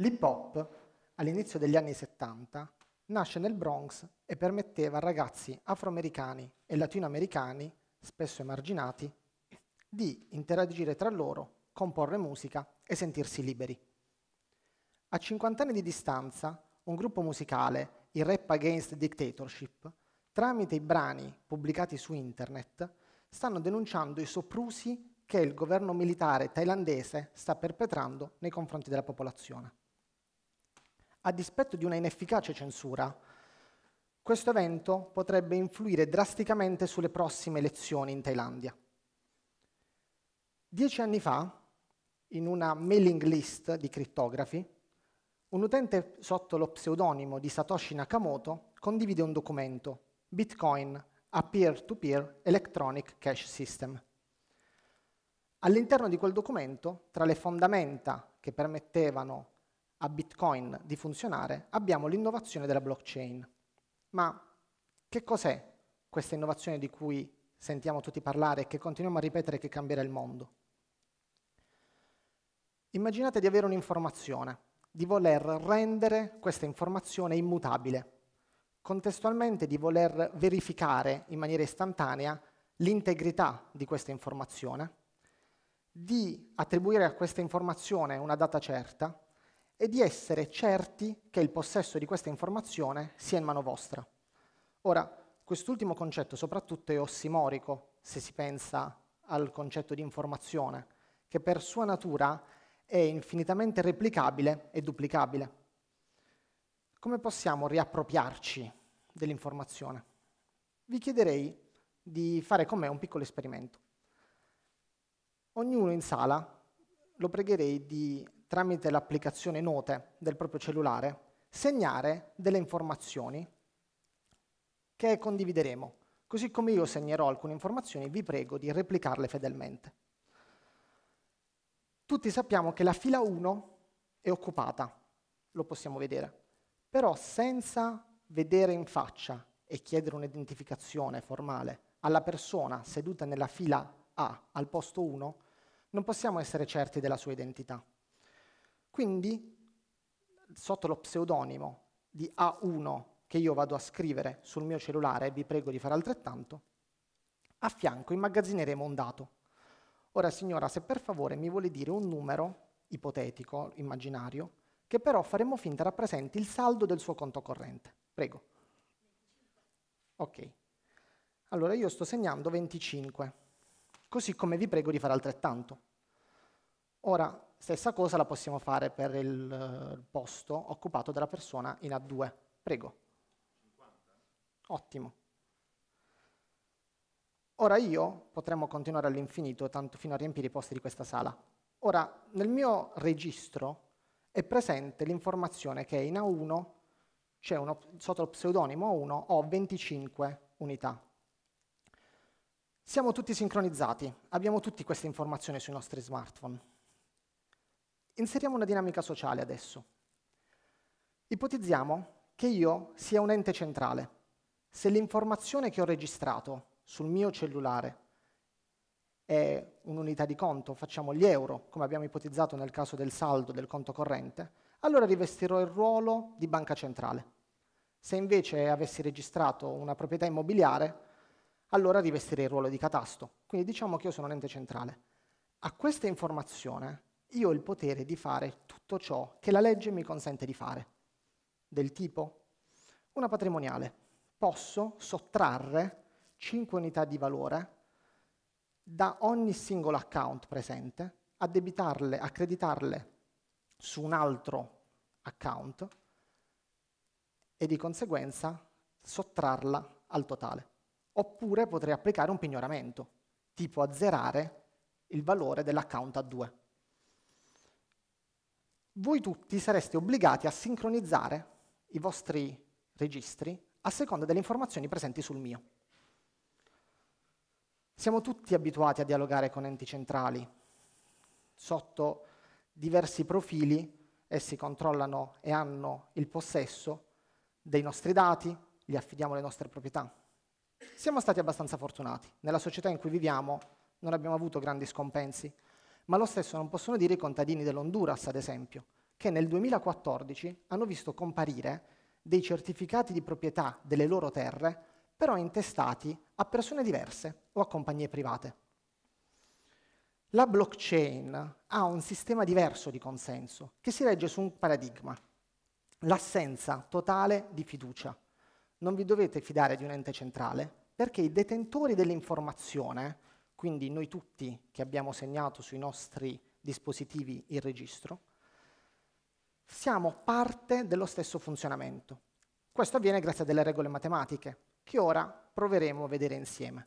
L'hip hop, all'inizio degli anni 70, nasce nel Bronx e permetteva a ragazzi afroamericani e latinoamericani, spesso emarginati, di interagire tra loro, comporre musica e sentirsi liberi. A 50 anni di distanza, un gruppo musicale, il Rap Against Dictatorship, tramite i brani pubblicati su internet, stanno denunciando i soprusi che il governo militare thailandese sta perpetrando nei confronti della popolazione. A dispetto di una inefficace censura, questo evento potrebbe influire drasticamente sulle prossime elezioni in Thailandia. Dieci anni fa, in una mailing list di crittografi, un utente sotto lo pseudonimo di Satoshi Nakamoto condivide un documento, Bitcoin, a peer to -peer electronic cash system. All'interno di quel documento, tra le fondamenta che permettevano a Bitcoin di funzionare, abbiamo l'innovazione della blockchain. Ma che cos'è questa innovazione di cui sentiamo tutti parlare e che continuiamo a ripetere che cambierà il mondo? Immaginate di avere un'informazione, di voler rendere questa informazione immutabile, contestualmente di voler verificare in maniera istantanea l'integrità di questa informazione, di attribuire a questa informazione una data certa e di essere certi che il possesso di questa informazione sia in mano vostra. Ora, quest'ultimo concetto soprattutto è ossimorico se si pensa al concetto di informazione, che per sua natura è infinitamente replicabile e duplicabile. Come possiamo riappropriarci dell'informazione? Vi chiederei di fare con me un piccolo esperimento. Ognuno in sala lo pregherei di tramite l'applicazione note del proprio cellulare, segnare delle informazioni che condivideremo. Così come io segnerò alcune informazioni, vi prego di replicarle fedelmente. Tutti sappiamo che la fila 1 è occupata, lo possiamo vedere, però senza vedere in faccia e chiedere un'identificazione formale alla persona seduta nella fila A al posto 1, non possiamo essere certi della sua identità. Quindi, sotto lo pseudonimo di A1 che io vado a scrivere sul mio cellulare, vi prego di fare altrettanto, a fianco immagazzineremo un dato. Ora signora, se per favore mi vuole dire un numero ipotetico, immaginario, che però faremo finta rappresenti il saldo del suo conto corrente. Prego. Ok. Allora io sto segnando 25, così come vi prego di fare altrettanto. Ora, Stessa cosa la possiamo fare per il eh, posto occupato dalla persona in A2. Prego. 50. Ottimo. Ora io potremmo continuare all'infinito, tanto fino a riempire i posti di questa sala. Ora, nel mio registro è presente l'informazione che in A1 c'è sotto lo pseudonimo A1 ho 25 unità. Siamo tutti sincronizzati, abbiamo tutti queste informazioni sui nostri smartphone. Inseriamo una dinamica sociale adesso. Ipotizziamo che io sia un ente centrale. Se l'informazione che ho registrato sul mio cellulare è un'unità di conto, facciamo gli euro, come abbiamo ipotizzato nel caso del saldo del conto corrente, allora rivestirò il ruolo di banca centrale. Se invece avessi registrato una proprietà immobiliare, allora rivestirei il ruolo di catasto. Quindi diciamo che io sono un ente centrale. A questa informazione io ho il potere di fare tutto ciò che la legge mi consente di fare. Del tipo? Una patrimoniale. Posso sottrarre 5 unità di valore da ogni singolo account presente, addebitarle, accreditarle su un altro account e di conseguenza sottrarla al totale. Oppure potrei applicare un pignoramento, tipo azzerare il valore dell'account a 2 voi tutti sareste obbligati a sincronizzare i vostri registri a seconda delle informazioni presenti sul mio. Siamo tutti abituati a dialogare con enti centrali. Sotto diversi profili essi controllano e hanno il possesso dei nostri dati, gli affidiamo le nostre proprietà. Siamo stati abbastanza fortunati. Nella società in cui viviamo non abbiamo avuto grandi scompensi ma lo stesso non possono dire i contadini dell'Honduras, ad esempio, che nel 2014 hanno visto comparire dei certificati di proprietà delle loro terre, però intestati a persone diverse o a compagnie private. La blockchain ha un sistema diverso di consenso, che si regge su un paradigma, l'assenza totale di fiducia. Non vi dovete fidare di un ente centrale, perché i detentori dell'informazione quindi noi tutti che abbiamo segnato sui nostri dispositivi il registro, siamo parte dello stesso funzionamento. Questo avviene grazie a delle regole matematiche, che ora proveremo a vedere insieme.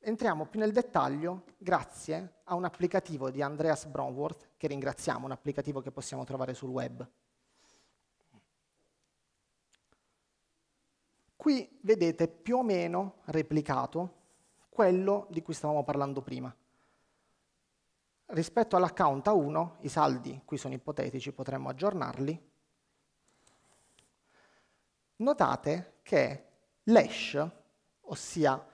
Entriamo più nel dettaglio grazie a un applicativo di Andreas Bromworth, che ringraziamo, un applicativo che possiamo trovare sul web. Qui vedete più o meno replicato quello di cui stavamo parlando prima. Rispetto all'account A1, i saldi qui sono ipotetici, potremmo aggiornarli. Notate che l'hash, ossia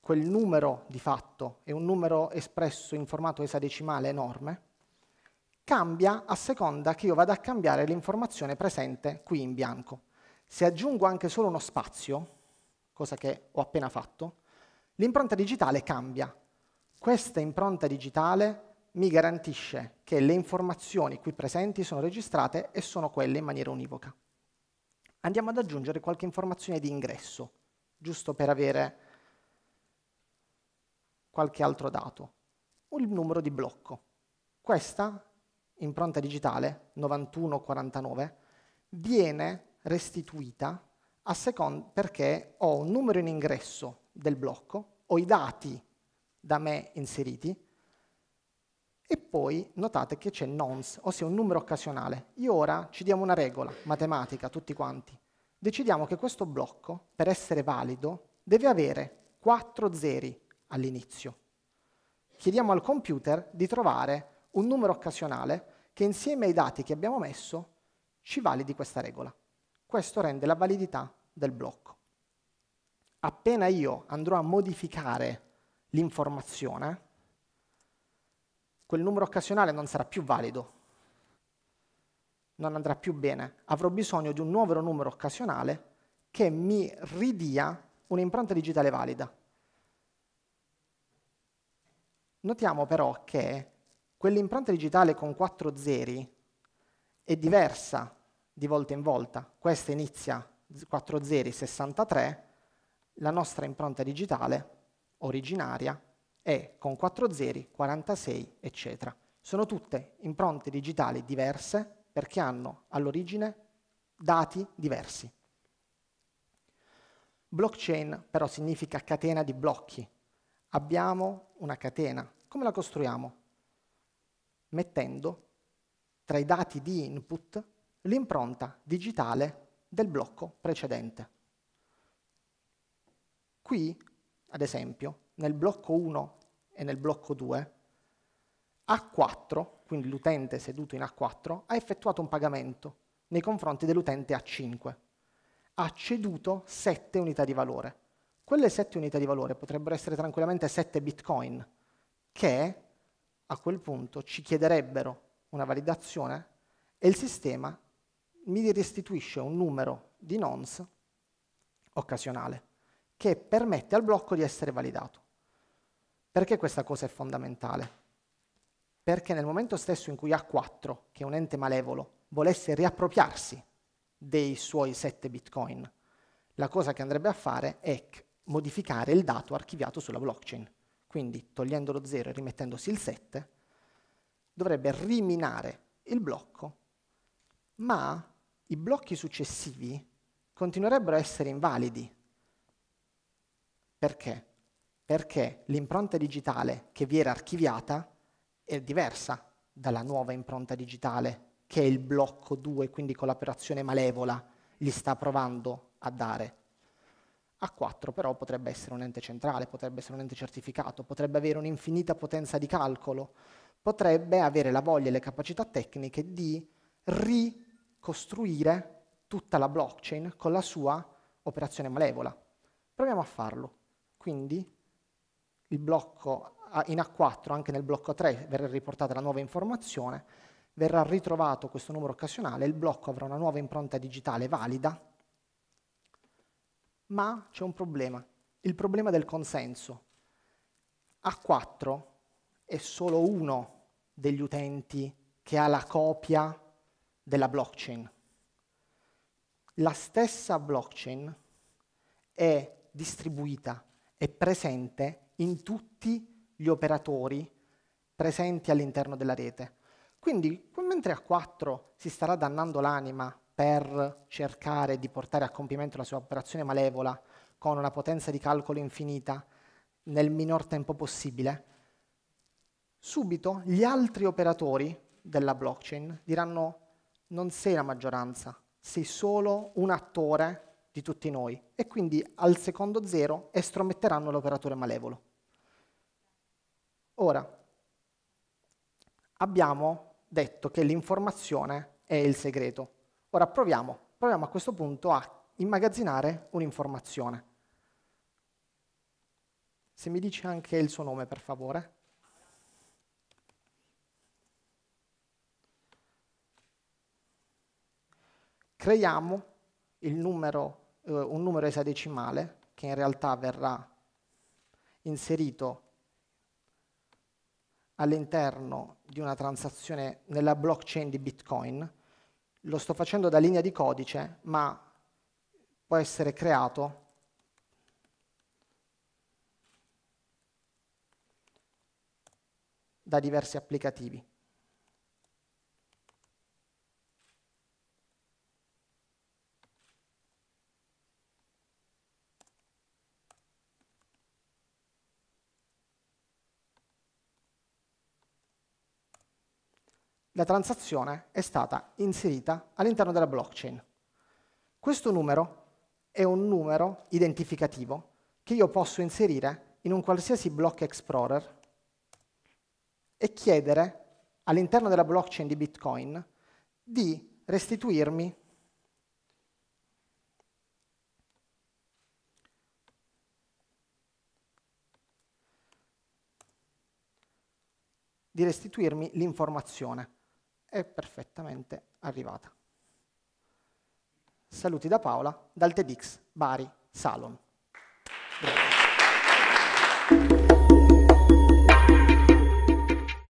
quel numero di fatto, è un numero espresso in formato esadecimale enorme, cambia a seconda che io vada a cambiare l'informazione presente qui in bianco. Se aggiungo anche solo uno spazio, cosa che ho appena fatto, L'impronta digitale cambia. Questa impronta digitale mi garantisce che le informazioni qui presenti sono registrate e sono quelle in maniera univoca. Andiamo ad aggiungere qualche informazione di ingresso, giusto per avere qualche altro dato. Il numero di blocco. Questa impronta digitale 9149 viene restituita perché ho un numero in ingresso del blocco, ho i dati da me inseriti e poi notate che c'è nonce, ossia un numero occasionale. Io ora ci diamo una regola, matematica, tutti quanti. Decidiamo che questo blocco, per essere valido, deve avere 4 zeri all'inizio. Chiediamo al computer di trovare un numero occasionale che insieme ai dati che abbiamo messo ci validi questa regola. Questo rende la validità del blocco appena io andrò a modificare l'informazione, quel numero occasionale non sarà più valido, non andrà più bene. Avrò bisogno di un nuovo numero occasionale che mi ridia un'impronta digitale valida. Notiamo però che quell'impronta digitale con 4 zeri è diversa di volta in volta. Questa inizia 4 zeri 63 la nostra impronta digitale originaria è con 4 zeri, 46, eccetera. Sono tutte impronte digitali diverse perché hanno all'origine dati diversi. Blockchain però significa catena di blocchi. Abbiamo una catena. Come la costruiamo? Mettendo tra i dati di input l'impronta digitale del blocco precedente. Qui, ad esempio, nel blocco 1 e nel blocco 2, A4, quindi l'utente seduto in A4, ha effettuato un pagamento nei confronti dell'utente A5. Ha ceduto 7 unità di valore. Quelle 7 unità di valore potrebbero essere tranquillamente 7 bitcoin, che a quel punto ci chiederebbero una validazione e il sistema mi restituisce un numero di nonce occasionale che permette al blocco di essere validato. Perché questa cosa è fondamentale? Perché nel momento stesso in cui A4, che è un ente malevolo, volesse riappropriarsi dei suoi 7 bitcoin, la cosa che andrebbe a fare è modificare il dato archiviato sulla blockchain. Quindi togliendo lo 0 e rimettendosi il 7, dovrebbe riminare il blocco, ma i blocchi successivi continuerebbero a essere invalidi perché? Perché l'impronta digitale che vi era archiviata è diversa dalla nuova impronta digitale che il blocco 2, quindi con l'operazione malevola gli sta provando a dare. A4 però potrebbe essere un ente centrale, potrebbe essere un ente certificato, potrebbe avere un'infinita potenza di calcolo, potrebbe avere la voglia e le capacità tecniche di ricostruire tutta la blockchain con la sua operazione malevola. Proviamo a farlo quindi il blocco in A4, anche nel blocco 3 verrà riportata la nuova informazione, verrà ritrovato questo numero occasionale, il blocco avrà una nuova impronta digitale valida, ma c'è un problema, il problema del consenso. A4 è solo uno degli utenti che ha la copia della blockchain. La stessa blockchain è distribuita è presente in tutti gli operatori presenti all'interno della rete. Quindi, mentre a 4 si starà dannando l'anima per cercare di portare a compimento la sua operazione malevola con una potenza di calcolo infinita nel minor tempo possibile, subito gli altri operatori della blockchain diranno non sei la maggioranza, sei solo un attore di tutti noi e quindi al secondo zero estrometteranno l'operatore malevolo. Ora, abbiamo detto che l'informazione è il segreto. Ora proviamo, proviamo a questo punto a immagazzinare un'informazione. Se mi dice anche il suo nome, per favore. Creiamo il numero eh, un numero esadecimale che in realtà verrà inserito all'interno di una transazione nella blockchain di Bitcoin. Lo sto facendo da linea di codice, ma può essere creato da diversi applicativi. la transazione è stata inserita all'interno della blockchain. Questo numero è un numero identificativo che io posso inserire in un qualsiasi block explorer e chiedere all'interno della blockchain di Bitcoin di restituirmi di restituirmi l'informazione è perfettamente arrivata. Saluti da Paola, dal TEDx Bari Salon. Grazie.